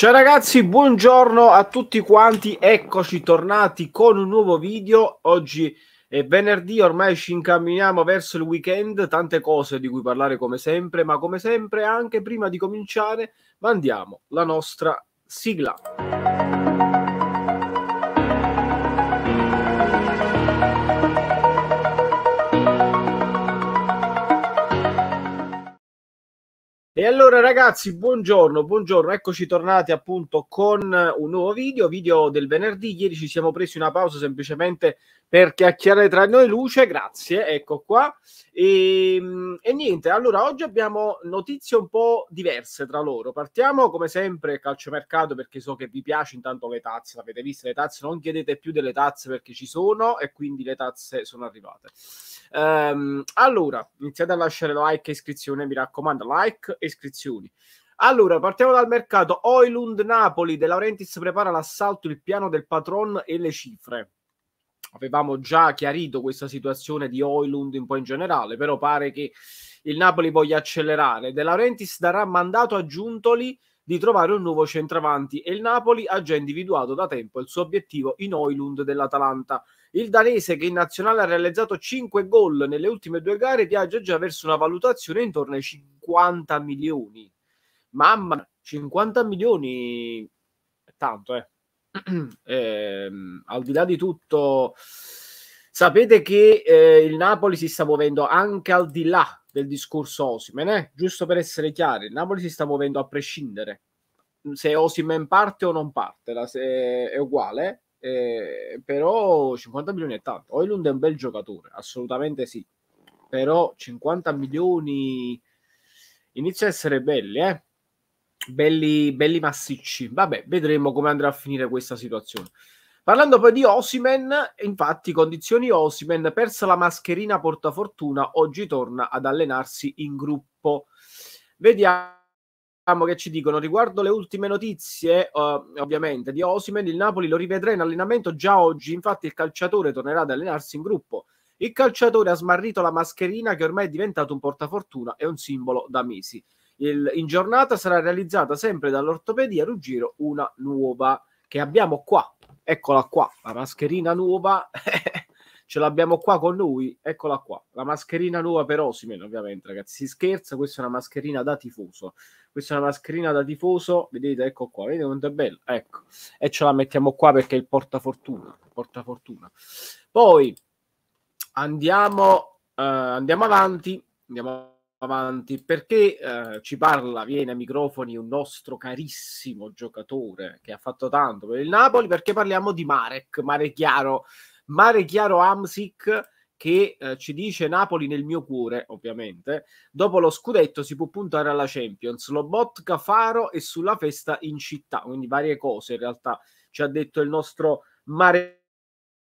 Ciao ragazzi, buongiorno a tutti quanti, eccoci tornati con un nuovo video. Oggi è venerdì, ormai ci incamminiamo verso il weekend, tante cose di cui parlare come sempre, ma come sempre anche prima di cominciare mandiamo la nostra sigla. Allora ragazzi, buongiorno, buongiorno, eccoci tornati appunto con un nuovo video, video del venerdì, ieri ci siamo presi una pausa semplicemente per chiacchierare tra noi luce, grazie, ecco qua. E, ehm, e, niente, allora oggi abbiamo notizie un po' diverse tra loro. Partiamo come sempre calciomercato perché so che vi piace intanto le tazze, l'avete visto le tazze, non chiedete più delle tazze perché ci sono e quindi le tazze sono arrivate. Um, allora, iniziate a lasciare like e iscrizione, mi raccomando, like e iscrizioni. Allora, partiamo dal mercato. Oilund Napoli, De Laurentiis prepara l'assalto, il piano del patron e le cifre avevamo già chiarito questa situazione di Oilund un po' in generale, però pare che il Napoli voglia accelerare. De Laurentiis darà mandato a Giuntoli di trovare un nuovo centravanti e il Napoli ha già individuato da tempo il suo obiettivo in Oilund dell'Atalanta. Il danese che in nazionale ha realizzato 5 gol nelle ultime due gare viaggia già verso una valutazione intorno ai 50 milioni. Mamma, 50 milioni è tanto, eh. eh, al di là di tutto, sapete che eh, il Napoli si sta muovendo anche al di là del discorso Osimen, eh? giusto per essere chiari, il Napoli si sta muovendo a prescindere se Osimen parte o non parte, la, se è uguale, eh, però 50 milioni è tanto. Oilund è un bel giocatore, assolutamente sì, però 50 milioni inizia a essere belli, eh? belli, belli massicci. Vabbè, vedremo come andrà a finire questa situazione. Parlando poi di Osimen, infatti, condizioni Osimen, persa la mascherina porta fortuna, oggi torna ad allenarsi in gruppo. Vediamo che ci dicono riguardo le ultime notizie, uh, ovviamente, di Osimen, il Napoli lo rivedrà in allenamento già oggi, infatti il calciatore tornerà ad allenarsi in gruppo. Il calciatore ha smarrito la mascherina che ormai è diventato un portafortuna e un simbolo da mesi. Il, in giornata sarà realizzata sempre dall'ortopedia Ruggiro una nuova che abbiamo qua. Eccola qua, la mascherina nuova. Ce l'abbiamo qua con lui eccola qua. La mascherina nuova per Osimen, ovviamente, ragazzi. Si scherza, questa è una mascherina da tifoso. Questa è una mascherina da tifoso, vedete, ecco qua, vedete quanto è bella, ecco. E ce la mettiamo qua perché è il portafortuna, portafortuna. Poi andiamo, eh, andiamo avanti, andiamo avanti avanti perché eh, ci parla, viene a microfoni un nostro carissimo giocatore che ha fatto tanto per il Napoli perché parliamo di Marek, Mare Chiaro, Mare Chiaro Amsic che eh, ci dice Napoli nel mio cuore, ovviamente. Dopo lo scudetto si può puntare alla Champions, Lobotka, Faro e sulla festa in città, quindi varie cose in realtà ci ha detto il nostro Mare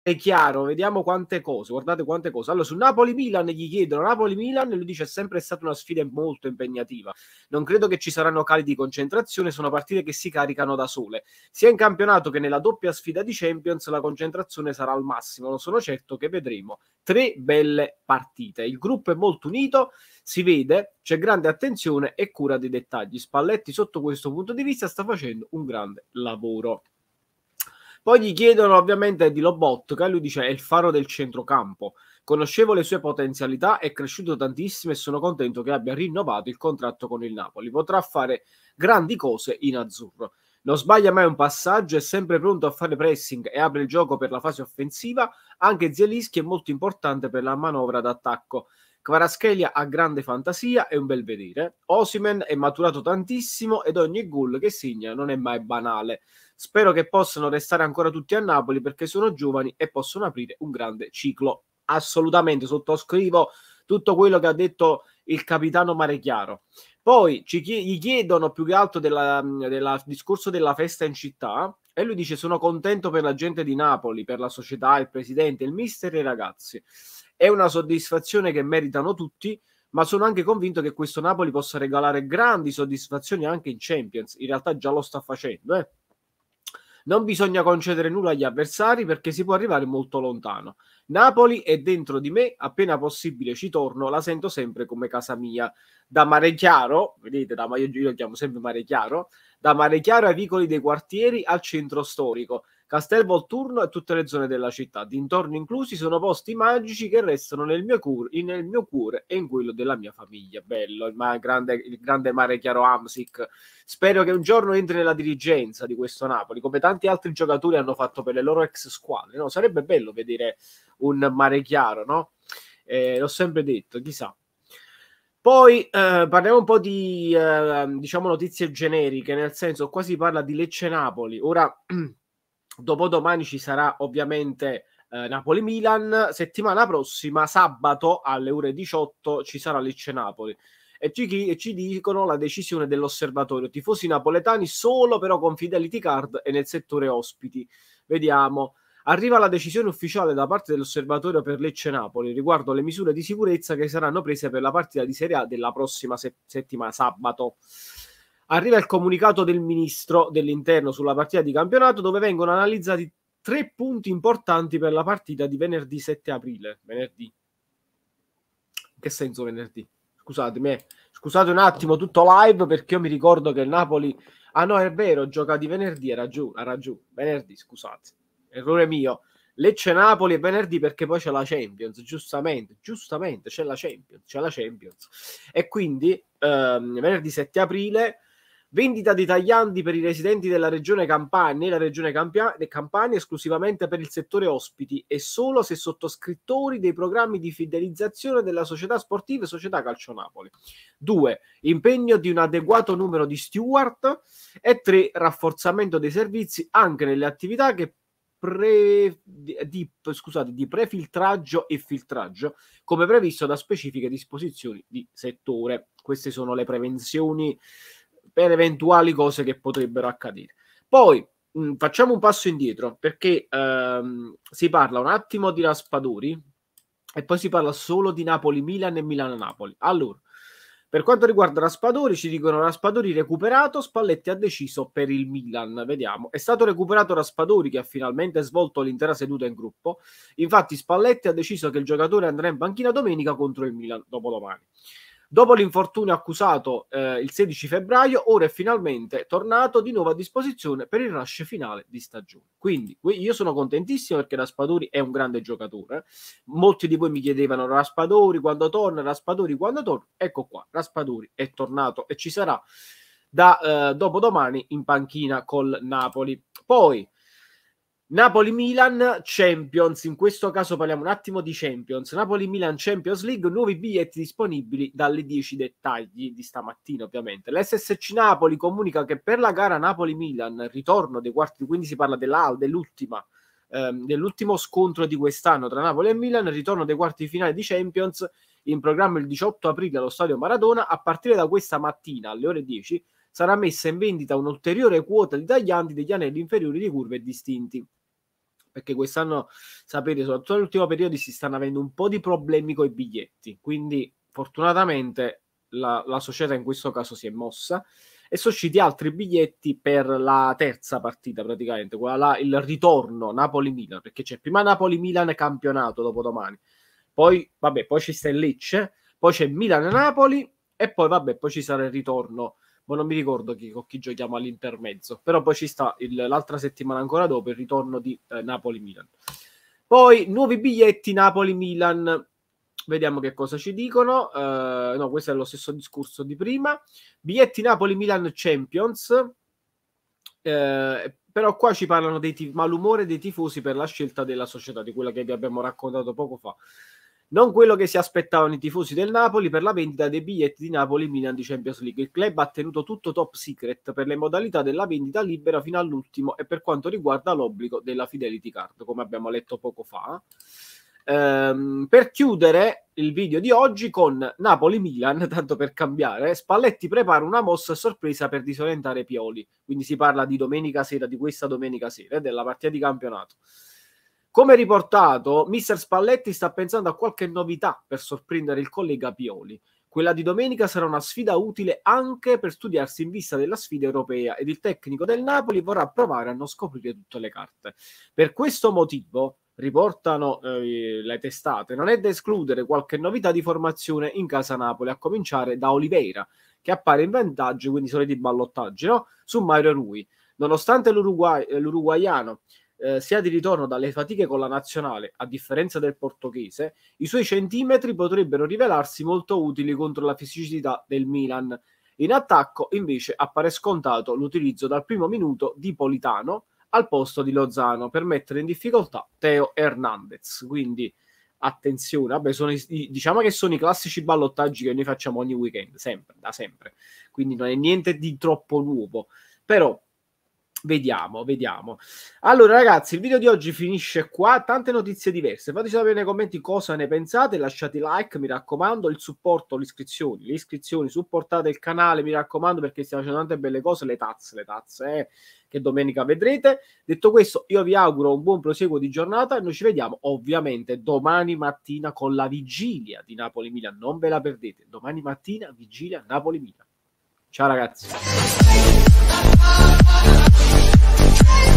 è chiaro, vediamo quante cose, guardate quante cose. Allora, su Napoli-Milan gli chiedono, Napoli-Milan, lui dice è sempre stata una sfida molto impegnativa. Non credo che ci saranno cali di concentrazione, sono partite che si caricano da sole. Sia in campionato che nella doppia sfida di Champions la concentrazione sarà al massimo, non sono certo che vedremo tre belle partite. Il gruppo è molto unito, si vede, c'è grande attenzione e cura dei dettagli. Spalletti sotto questo punto di vista sta facendo un grande lavoro. Poi gli chiedono ovviamente di Lobotka e lui dice è il faro del centrocampo. Conoscevo le sue potenzialità, è cresciuto tantissimo e sono contento che abbia rinnovato il contratto con il Napoli. Potrà fare grandi cose in azzurro. Non sbaglia mai un passaggio, è sempre pronto a fare pressing e apre il gioco per la fase offensiva. Anche Zielinski è molto importante per la manovra d'attacco. Kvaratskhelia ha grande fantasia e un bel vedere. Osimen è maturato tantissimo ed ogni gol che segna non è mai banale. Spero che possano restare ancora tutti a Napoli perché sono giovani e possono aprire un grande ciclo. Assolutamente sottoscrivo tutto quello che ha detto il capitano Marechiaro. Poi ci gli chiedono più che altro del discorso della festa in città e lui dice: Sono contento per la gente di Napoli, per la società, il presidente, il mister e i ragazzi. È una soddisfazione che meritano tutti, ma sono anche convinto che questo Napoli possa regalare grandi soddisfazioni anche in Champions. In realtà già lo sta facendo, eh. Non bisogna concedere nulla agli avversari perché si può arrivare molto lontano. Napoli è dentro di me, appena possibile ci torno, la sento sempre come casa mia. Da Mare Chiaro, vedete, da, io, io lo chiamo sempre Mare Chiaro, da Mare Chiaro ai vicoli dei quartieri al centro storico. Castel Volturno e tutte le zone della città, dintorni inclusi, sono posti magici che restano nel mio, cur- nel mio cuore e in quello della mia famiglia. Bello, il, ma- grande, il grande mare chiaro Amsic. Spero che un giorno entri nella dirigenza di questo Napoli, come tanti altri giocatori hanno fatto per le loro ex squadre. No? Sarebbe bello vedere un mare chiaro, no? Eh, l'ho sempre detto, chissà. Poi eh, parliamo un po' di eh, diciamo notizie generiche, nel senso qua si parla di Lecce Napoli. Ora Dopodomani ci sarà ovviamente eh, Napoli-Milan. Settimana prossima, sabato alle ore 18, ci sarà Lecce-Napoli. E ci, ci dicono la decisione dell'osservatorio. Tifosi napoletani solo però con Fidelity Card e nel settore ospiti. Vediamo. Arriva la decisione ufficiale da parte dell'osservatorio per Lecce Napoli riguardo alle misure di sicurezza che saranno prese per la partita di Serie A della prossima se- settimana, sabato arriva il comunicato del ministro dell'interno sulla partita di campionato dove vengono analizzati tre punti importanti per la partita di venerdì 7 aprile. Venerdì. In che senso venerdì? Scusatemi, eh. scusate un attimo, tutto live perché io mi ricordo che il Napoli... Ah no, è vero, gioca di venerdì, era giù, era giù. Venerdì, scusate. Errore mio. Lecce Napoli è venerdì perché poi c'è la Champions, giustamente, giustamente c'è la Champions, c'è la Champions. E quindi ehm, venerdì 7 aprile Vendita di taglianti per i residenti della regione Campania e la regione Campania, Campania esclusivamente per il settore ospiti e solo se sottoscrittori dei programmi di fidelizzazione della società sportiva e società Calcio Napoli. 2. Impegno di un adeguato numero di steward e 3. Rafforzamento dei servizi anche nelle attività che Pre, di, scusate, di prefiltraggio e filtraggio, come previsto da specifiche disposizioni di settore. Queste sono le prevenzioni per eventuali cose che potrebbero accadere. Poi mh, mm, facciamo un passo indietro perché ehm, si parla un attimo di Raspaduri e poi si parla solo di Napoli-Milan e Milano-Napoli. Allora, per quanto riguarda Raspadori, ci dicono Raspadori recuperato, Spalletti ha deciso per il Milan. Vediamo. È stato recuperato Raspadori che ha finalmente svolto l'intera seduta in gruppo. Infatti Spalletti ha deciso che il giocatore andrà in panchina domenica contro il Milan dopodomani. Dopo l'infortunio accusato eh, il 16 febbraio, ora è finalmente tornato di nuovo a disposizione per il rush finale di stagione. Quindi io sono contentissimo perché Raspadori è un grande giocatore. Molti di voi mi chiedevano Raspadori quando torna, Raspadori quando torna. Ecco qua, Raspadori è tornato e ci sarà da eh, dopodomani in panchina col Napoli. Poi Napoli-Milan Champions, in questo caso parliamo un attimo di Champions. Napoli-Milan Champions League, nuovi biglietti disponibili dalle 10 dettagli di stamattina ovviamente. L'SSC Napoli comunica che per la gara Napoli-Milan, ritorno dei quarti, quindi si parla dell'AL, dell'ultima, ehm, dell'ultimo scontro di quest'anno tra Napoli e Milan, ritorno dei quarti finali di Champions, in programma il 18 aprile allo stadio Maradona, a partire da questa mattina alle ore 10 sarà messa in vendita un'ulteriore quota di taglianti degli anelli inferiori di curve distinti perché quest'anno, sapete, soprattutto nell'ultimo periodo si stanno avendo un po' di problemi con i biglietti, quindi fortunatamente la, la società in questo caso si è mossa e sono usciti altri biglietti per la terza partita praticamente, quella là, il ritorno Napoli-Milan, perché c'è prima Napoli-Milan campionato dopo domani, poi, vabbè, poi ci sta il Lecce, poi c'è Milan-Napoli e poi, vabbè, poi ci sarà il ritorno ma non mi ricordo chi, con chi giochiamo all'intermezzo. Però poi ci sta il, l'altra settimana ancora dopo il ritorno di eh, Napoli-Milan. Poi nuovi biglietti Napoli-Milan. Vediamo che cosa ci dicono. Uh, no, questo è lo stesso discorso di prima. Biglietti Napoli-Milan Champions. Uh, però qua ci parlano dei tif- malumore dei tifosi per la scelta della società, di quella che vi abbiamo raccontato poco fa. Non quello che si aspettavano i tifosi del Napoli per la vendita dei biglietti di Napoli-Milan di Champions League. Il club ha tenuto tutto top secret per le modalità della vendita libera fino all'ultimo e per quanto riguarda l'obbligo della Fidelity Card, come abbiamo letto poco fa. Ehm, per chiudere il video di oggi con Napoli-Milan, tanto per cambiare, Spalletti prepara una mossa sorpresa per disorientare Pioli. Quindi si parla di domenica sera, di questa domenica sera, della partita di campionato. Come riportato, mister Spalletti sta pensando a qualche novità per sorprendere il collega Pioli. Quella di domenica sarà una sfida utile anche per studiarsi in vista della sfida europea ed il tecnico del Napoli vorrà provare a non scoprire tutte le carte. Per questo motivo, riportano eh, le testate, non è da escludere qualche novità di formazione in casa Napoli, a cominciare da Oliveira, che appare in vantaggio, quindi soliti ballottaggi, no? su Mario Rui. Nonostante l'uruguayano eh, sia di ritorno dalle fatiche con la nazionale, a differenza del portoghese, i suoi centimetri potrebbero rivelarsi molto utili contro la fisicità del Milan. In attacco, invece, appare scontato l'utilizzo dal primo minuto di Politano al posto di Lozano per mettere in difficoltà Teo Hernandez. Quindi attenzione, vabbè, sono i, diciamo che sono i classici ballottaggi che noi facciamo ogni weekend, sempre, da sempre, quindi non è niente di troppo nuovo. Però Vediamo, vediamo. Allora, ragazzi, il video di oggi finisce qua. Tante notizie diverse. Fateci sapere nei commenti cosa ne pensate. Lasciate like, mi raccomando. Il supporto, le iscrizioni, le iscrizioni. Supportate il canale, mi raccomando, perché stiamo facendo tante belle cose. Le tazze, le tazze, eh, che domenica vedrete. Detto questo, io vi auguro un buon proseguo di giornata. E noi ci vediamo ovviamente domani mattina con la vigilia di Napoli-Milan. Non ve la perdete. Domani mattina, vigilia Napoli-Milan. Ciao, ragazzi. trace.